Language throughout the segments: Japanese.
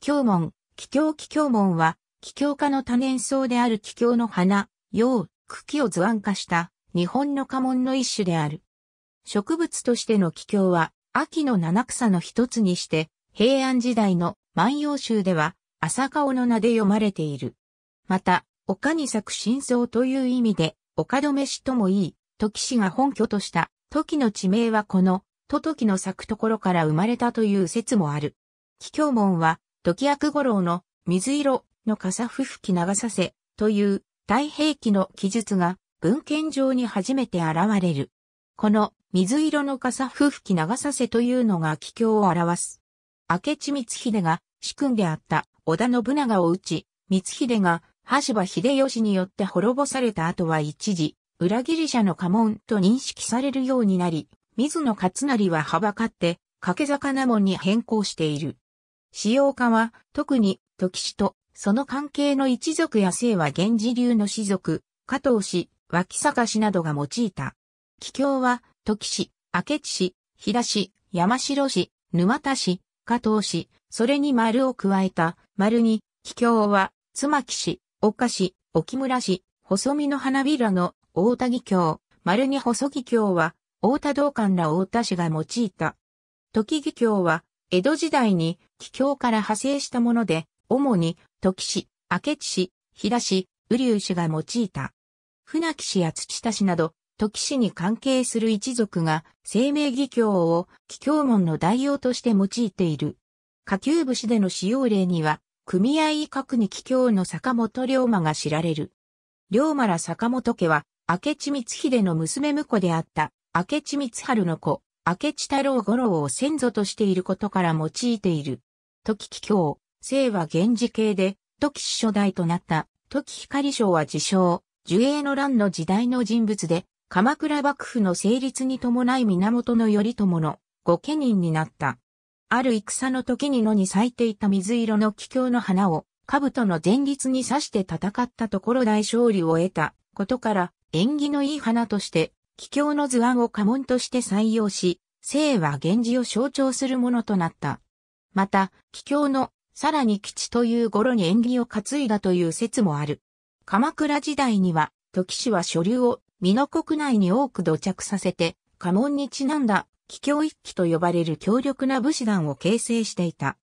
気境門、気境気境門は、気境科の多年草である気境の花、葉、茎を図案化した日本の家紋の一種である。植物としての気境は、秋の七草の一つにして、平安時代の万葉集では、朝顔の名で読まれている。また、丘に咲く新草という意味で、丘止めしともいい、時氏が本拠とした、時の地名はこの、と時の咲くところから生まれたという説もある。気境門は、時役五郎の水色の傘不吹き流させという太平記の記述が文献上に初めて現れる。この水色の傘不吹き流させというのが気境を表す。明智光秀が主君であった織田信長を討ち、光秀が羽柴秀吉によって滅ぼされた後は一時、裏切り者の家紋と認識されるようになり、水野勝成ははばかって、掛け魚門に変更している。使用家は、特に、時氏と、その関係の一族や姓は源氏流の氏族、加藤氏、脇坂氏などが用いた。帰郷は、時氏、明智氏、平氏、山城氏、沼田氏、加藤氏、それに丸を加えた、丸に、帰郷は、妻木氏、岡氏、沖村氏、細身の花びらの大田義教、丸に細義教は、大田道館ら大田氏が用いた。時義教は、江戸時代に桔郷から派生したもので、主に、時市、明智市、飛騨市、瓜生市が用いた。船木市や土田市など、時市に関係する一族が、生命義教を、桔郷門の代用として用いている。下級武士での使用例には、組合各に桔郷の坂本龍馬が知られる。龍馬ら坂本家は、明智光秀の娘婿であった、明智光春の子、明智太郎五郎を先祖としていることから用いている。時紀教、姓は源氏系で、時師初代となった、時光章は自称、寿永の乱の時代の人物で、鎌倉幕府の成立に伴い源頼朝の御家人になった。ある戦の時に野に咲いていた水色の桔梗の花を、兜の前立に刺して戦ったところ大勝利を得たことから、縁起のいい花として、桔梗の図案を家紋として採用し、姓は源氏を象徴するものとなった。また、桔梗の、さらに吉という頃に縁起を担いだという説もある。鎌倉時代には、時氏は所流を、美濃国内に多く土着させて、家紋にちなんだ、桔梗一揆と呼ばれる強力な武士団を形成していた。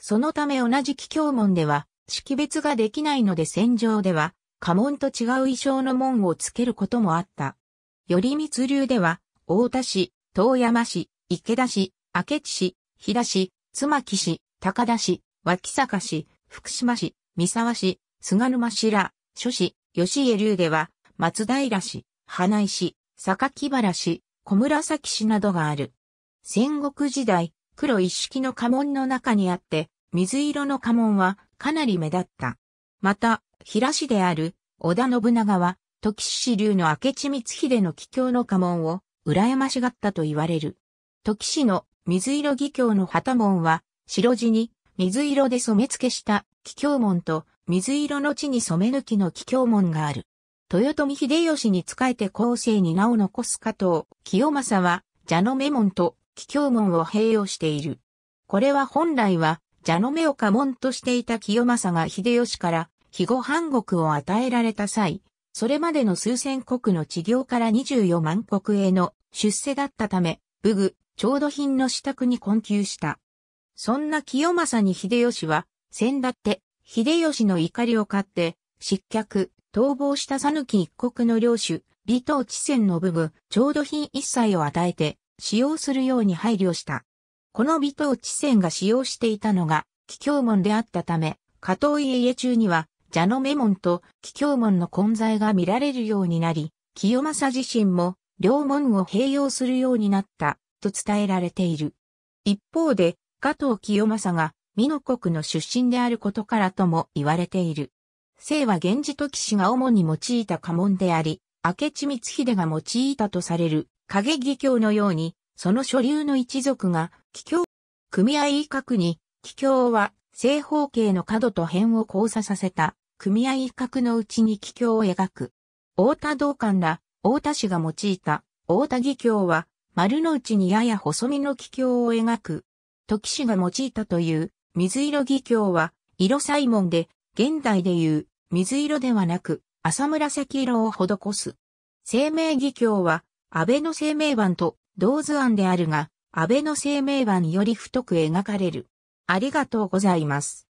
そのため同じ桔梗門では、識別ができないので戦場では、家紋と違う衣装の門をつけることもあった。頼光流では、大田市、遠山市、池田市、明智市、日田市、妻木市、高田市、脇坂市、福島市、三沢市、菅沼市ら、諸市、吉江流では、松平市、花井市、榊原市、小紫市などがある。戦国時代、黒一式の家紋の中にあって、水色の家紋はかなり目立った。また、平市である織田信長は時氏流の明智光秀の帰郷の家紋を羨ましがったと言われる。時氏の水色義教の旗門は白地に水色で染付した帰郷門と水色の地に染め抜きの帰郷門がある。豊臣秀吉に仕えて後世に名を残す加藤清正は蛇の目門と帰郷門を併用している。これは本来は蛇の目を家門としていた清正が秀吉から肥後半国を与えられた際、それまでの数千国の治業から24万国への出世だったため、武具、調度品の支度に困窮した。そんな清正に秀吉は、先だって、秀吉の怒りを買って、失脚、逃亡した讃岐一国の領主、李東地線の武具、調度品一切を与えて、使用するように配慮した。この微糖地線が使用していたのが、桔梗門であったため、加藤家家中には、蛇の目門と桔梗門の混在が見られるようになり、清正自身も両門を併用するようになったと伝えられている。一方で、加藤清正が美濃国の出身であることからとも言われている。姓は源氏と騎士が主に用いた家紋であり、明智光秀が用いたとされる影義教のように、その所流の一族が、桔梗組合一角に、桔梗は正方形の角と辺を交差させた組合一角のうちに気境を描く。大田道館ら、大田氏が用いた大田義教は、丸の内にやや細身の気境を描く。時氏が用いたという水色義教は、色細門で、現代でいう水色ではなく、浅紫色を施す。生命義教は、安倍の生命版と同図案であるが、安倍の生命版より太く描かれる。ありがとうございます。